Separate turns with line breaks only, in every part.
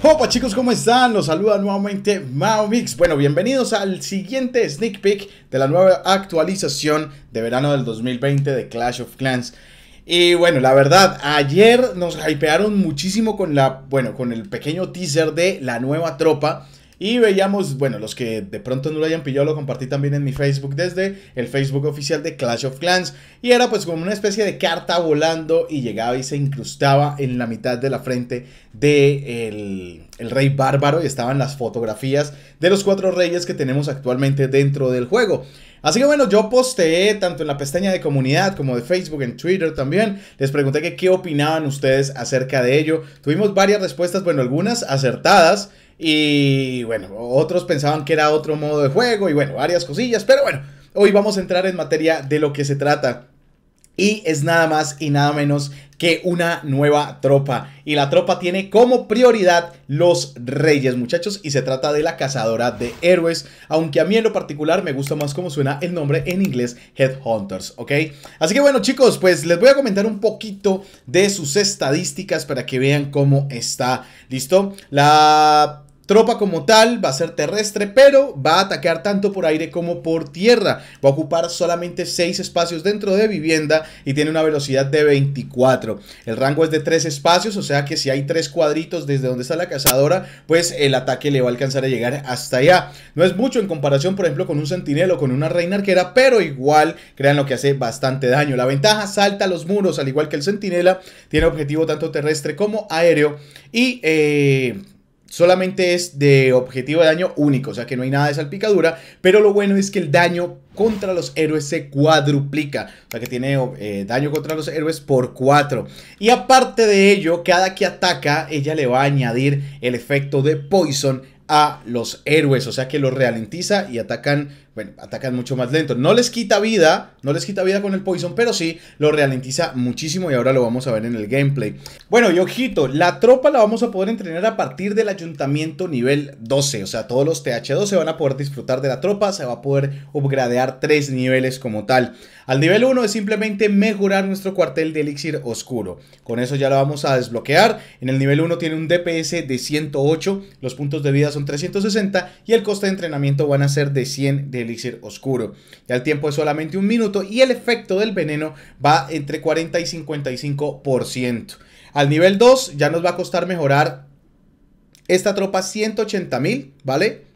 Hola chicos, ¿cómo están? Los saluda nuevamente mix Bueno, bienvenidos al siguiente sneak peek de la nueva actualización de verano del 2020 de Clash of Clans. Y bueno, la verdad, ayer nos hypearon muchísimo con la, bueno, con el pequeño teaser de la nueva tropa y veíamos, bueno, los que de pronto no lo hayan pillado, lo compartí también en mi Facebook desde el Facebook oficial de Clash of Clans. Y era pues como una especie de carta volando y llegaba y se incrustaba en la mitad de la frente de el, rey bárbaro. Y estaban las fotografías de los cuatro reyes que tenemos actualmente dentro del juego. Así que bueno, yo posteé tanto en la pestaña de comunidad como de Facebook, en Twitter también. Les pregunté que qué opinaban ustedes acerca de ello. Tuvimos varias respuestas, bueno, algunas acertadas. Y bueno, otros pensaban que era otro modo de juego y bueno, varias cosillas, pero bueno, hoy vamos a entrar en materia de lo que se trata. Y es nada más y nada menos que una nueva tropa. Y la tropa tiene como prioridad los reyes, muchachos. Y se trata de la cazadora de héroes. Aunque a mí en lo particular me gusta más como suena el nombre en inglés, Headhunters, ¿ok? Así que bueno, chicos, pues les voy a comentar un poquito de sus estadísticas para que vean cómo está. ¿Listo? La tropa como tal va a ser terrestre, pero va a atacar tanto por aire como por tierra. Va a ocupar solamente 6 espacios dentro de vivienda y tiene una velocidad de 24. El rango es de 3 espacios, o sea que si hay 3 cuadritos desde donde está la cazadora, pues el ataque le va a alcanzar a llegar hasta allá. No es mucho en comparación, por ejemplo, con un sentinela o con una reina arquera, pero igual, crean lo que hace bastante daño. La ventaja salta los muros, al igual que el sentinela, tiene objetivo tanto terrestre como aéreo y... Eh, solamente es de objetivo de daño único, o sea que no hay nada de salpicadura, pero lo bueno es que el daño contra los héroes se cuadruplica, o sea que tiene eh, daño contra los héroes por 4. Y aparte de ello, cada que ataca, ella le va a añadir el efecto de poison a los héroes, o sea que los ralentiza y atacan bueno, atacan mucho más lento. No les quita vida, no les quita vida con el Poison, pero sí lo ralentiza muchísimo y ahora lo vamos a ver en el gameplay. Bueno, y ojito, la tropa la vamos a poder entrenar a partir del ayuntamiento nivel 12, o sea, todos los TH2 se van a poder disfrutar de la tropa, se va a poder upgradear tres niveles como tal. Al nivel 1 es simplemente mejorar nuestro cuartel de elixir oscuro. Con eso ya lo vamos a desbloquear. En el nivel 1 tiene un DPS de 108, los puntos de vida son 360 y el coste de entrenamiento van a ser de 100 de oscuro. Ya el tiempo es solamente un minuto y el efecto del veneno va entre 40 y 55%. Al nivel 2 ya nos va a costar mejorar esta tropa 180 mil, ¿vale?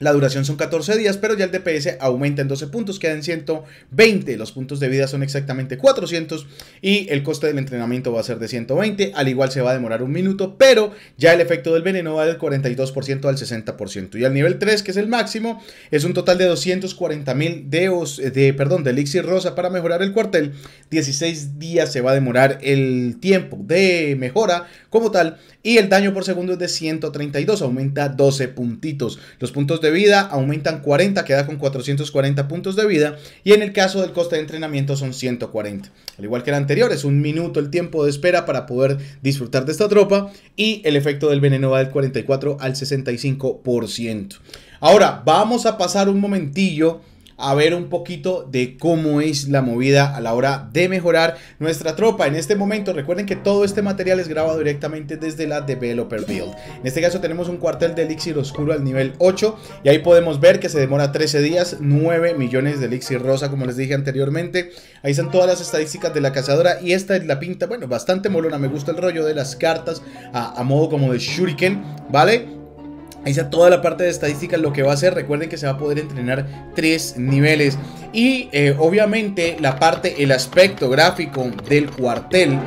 La duración son 14 días, pero ya el DPS aumenta en 12 puntos, queda en 120. Los puntos de vida son exactamente 400 y el coste del entrenamiento va a ser de 120. Al igual se va a demorar un minuto, pero ya el efecto del veneno va del 42% al 60%. Y al nivel 3, que es el máximo, es un total de 240 mil de, eh, de, perdón, de elixir rosa para mejorar el cuartel. 16 días se va a demorar el tiempo de mejora como tal. Y el daño por segundo es de 132, aumenta 12 puntitos. Los puntos de vida, aumentan 40, queda con 440 puntos de vida. Y en el caso del coste de entrenamiento son 140. Al igual que el anterior, es un minuto el tiempo de espera para poder disfrutar de esta tropa. Y el efecto del veneno va del 44 al 65%. Ahora, vamos a pasar un momentillo a ver un poquito de cómo es la movida a la hora de mejorar nuestra tropa. En este momento, recuerden que todo este material es grabado directamente desde la Developer Build. En este caso tenemos un cuartel de elixir oscuro al nivel 8 y ahí podemos ver que se demora 13 días, 9 millones de elixir rosa, como les dije anteriormente. Ahí están todas las estadísticas de la cazadora y esta es la pinta, bueno, bastante molona. Me gusta el rollo de las cartas a, a modo como de shuriken, ¿vale? Ahí está toda la parte de estadística lo que va a hacer, recuerden que se va a poder entrenar tres niveles. Y eh, obviamente la parte, el aspecto gráfico del cuartel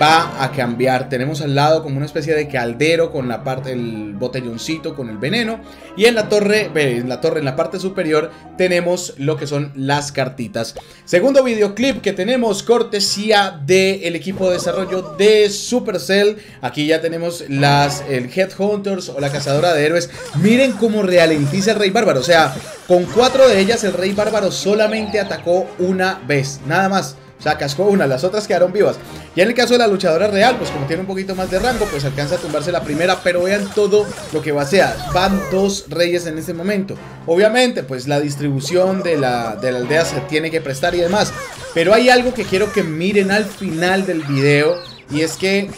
va a cambiar. Tenemos al lado como una especie de caldero con la parte, el botelloncito con el veneno. Y en la torre, en la torre, en la parte superior, tenemos lo que son las cartitas. Segundo videoclip que tenemos, cortesía del El equipo de desarrollo de Supercell. Aquí ya tenemos las, el Headhunters o la cazadora de héroes. Miren cómo ralentiza el Rey Bárbaro. O sea, con cuatro de ellas el Rey Bárbaro solamente atacó una vez. Nada más. O sea, cascó una, las otras quedaron vivas. Y en el caso de la luchadora real, pues como tiene un poquito más de rango, pues alcanza a tumbarse la primera. Pero vean todo lo que va a ser. Van dos reyes en este momento. Obviamente, pues la distribución de la, de la aldea se tiene que prestar y demás. Pero hay algo que quiero que miren al final del video. Y es que...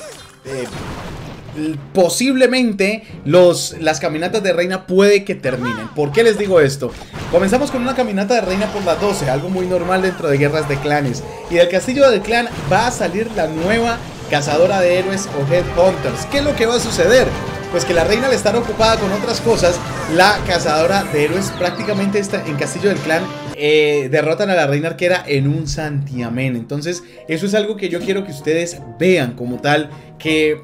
Eh, posiblemente los, las caminatas de reina puede que terminen. ¿Por qué les digo esto? Comenzamos con una caminata de reina por las 12, algo muy normal dentro de guerras de clanes. Y del castillo del clan va a salir la nueva cazadora de héroes o headhunters. ¿Qué es lo que va a suceder? Pues que la reina al estar ocupada con otras cosas, la cazadora de héroes prácticamente está en castillo del clan eh, derrotan a la reina arquera en un santiamén. Entonces, eso es algo que yo quiero que ustedes vean como tal, que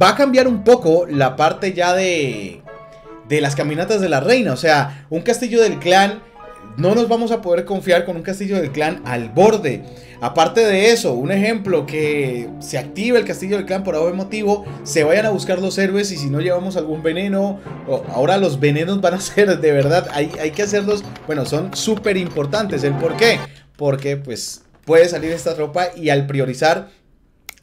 va a cambiar un poco la parte ya de, de las caminatas de la reina. O sea, un castillo del clan, no nos vamos a poder confiar con un castillo del clan al borde. Aparte de eso, un ejemplo que se activa el castillo del clan por algún motivo, se vayan a buscar los héroes y si no llevamos algún veneno, ahora los venenos van a ser de verdad, hay, hay que hacerlos, bueno, son súper importantes. ¿El por qué? Porque pues puede salir esta tropa y al priorizar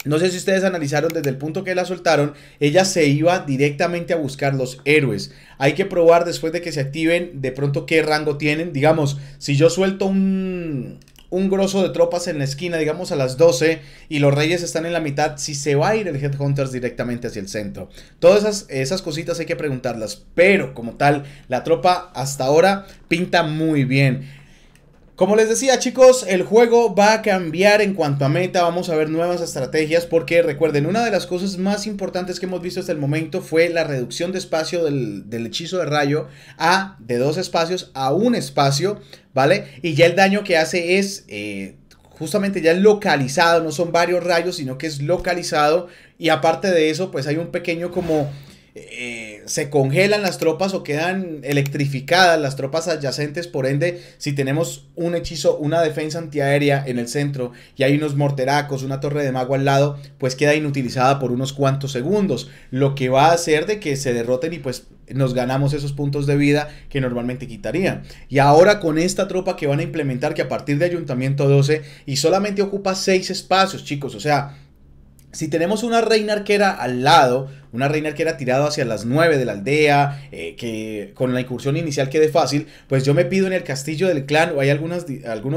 no sé si ustedes analizaron desde el punto que la soltaron, ella se iba directamente a buscar los héroes. Hay que probar después de que se activen de pronto qué rango tienen. Digamos, si yo suelto un, un grosso de tropas en la esquina, digamos a las 12, y los reyes están en la mitad, si se va a ir el Headhunters directamente hacia el centro. Todas esas, esas cositas hay que preguntarlas, pero como tal, la tropa hasta ahora pinta muy bien. Como les decía chicos, el juego va a cambiar en cuanto a meta, vamos a ver nuevas estrategias porque recuerden, una de las cosas más importantes que hemos visto hasta el momento fue la reducción de espacio del, hechizo de rayo a de dos espacios a un espacio, ¿vale? Y ya el daño que hace es... Eh, justamente ya localizado, no son varios rayos, sino que es localizado. Y aparte de eso, pues hay un pequeño como eh, se congelan las tropas o quedan electrificadas las tropas adyacentes. Por ende, si tenemos un hechizo, una defensa antiaérea en el centro y hay unos morteracos, una torre de mago al lado, pues queda inutilizada por unos cuantos segundos. Lo que va a hacer de que se derroten y pues nos ganamos esos puntos de vida que normalmente quitarían. Y ahora con esta tropa que van a implementar, que a partir de Ayuntamiento 12 y solamente ocupa 6 espacios, chicos, o sea. Si tenemos una reina arquera al lado, una reina que era tirado hacia las 9 de la aldea, eh, que con la incursión inicial quede fácil, pues yo me pido en el castillo del clan, o hay algunos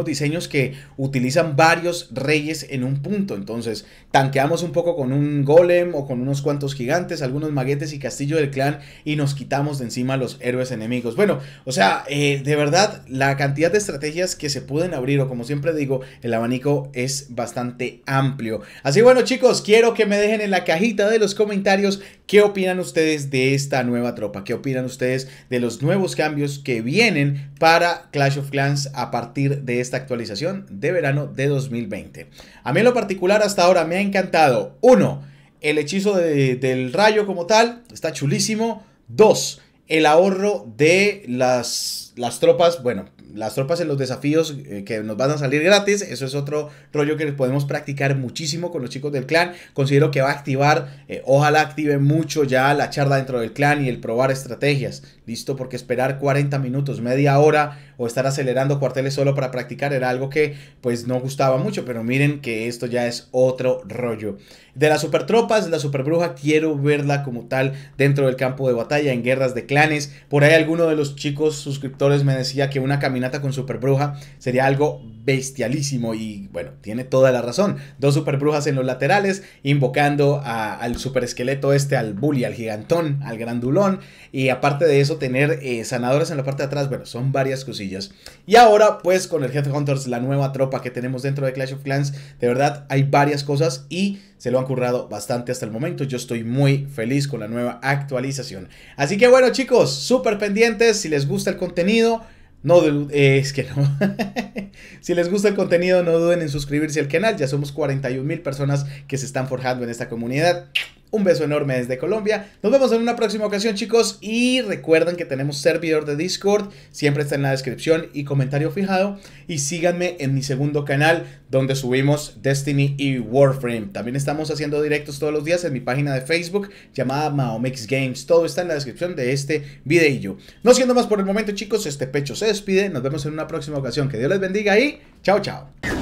diseños que utilizan varios reyes en un punto, entonces tanqueamos un poco con un golem o con unos cuantos gigantes, algunos maguetes y castillo del clan y nos quitamos de encima los héroes enemigos. Bueno, o sea, eh, de verdad la cantidad de estrategias que se pueden abrir o como siempre digo, el abanico es bastante amplio. Así bueno chicos, quiero que me dejen en la cajita de los comentarios ¿Qué opinan ustedes de esta nueva tropa? ¿Qué opinan ustedes de los nuevos cambios que vienen para Clash of Clans a partir de esta actualización de verano de 2020? A mí en lo particular hasta ahora me ha encantado. Uno, el hechizo del rayo como tal, está chulísimo. Dos, el ahorro de las las tropas, bueno, las tropas en los desafíos eh, que nos van a salir gratis, eso es otro rollo que podemos practicar muchísimo con los chicos del clan. Considero que va a activar, eh, ojalá active mucho ya la charla dentro del clan y el probar estrategias. Listo, porque esperar 40 minutos, media hora o estar acelerando cuarteles solo para practicar era algo que pues no gustaba mucho, pero miren que esto ya es otro rollo. De las super supertropas, la super bruja quiero verla como tal dentro del campo de batalla, en guerras de clanes. Por ahí alguno de los chicos suscriptores me decía que una caminata con Super Bruja sería algo bestialísimo y bueno, tiene toda la razón. Dos Super Brujas en los laterales, invocando al al superesqueleto este, al bully, al gigantón, al grandulón y aparte de eso tener eh, sanadores en la parte de atrás, bueno, son varias cosillas. Y ahora pues con el Headhunters, la nueva tropa que tenemos dentro de Clash of Clans, de verdad hay varias cosas y se lo han currado bastante hasta el momento. Yo estoy muy feliz con la nueva actualización. Así que bueno chicos, súper pendientes. Si les gusta el contenido, no eh, es que no. si les gusta el contenido, no duden en suscribirse al canal. Ya somos 41 mil personas que se están forjando en esta comunidad. Un beso enorme desde Colombia. Nos vemos en una próxima ocasión, chicos. Y recuerden que tenemos servidor de Discord. Siempre está en la descripción y comentario fijado. Y síganme en mi segundo canal, donde subimos Destiny y Warframe. También estamos haciendo directos todos los días en mi página de Facebook, llamada Maomix Games. Todo está en la descripción de este video. No siendo más por el momento, chicos, este pecho se despide. Nos vemos en una próxima ocasión. Que Dios les bendiga y chao, chao.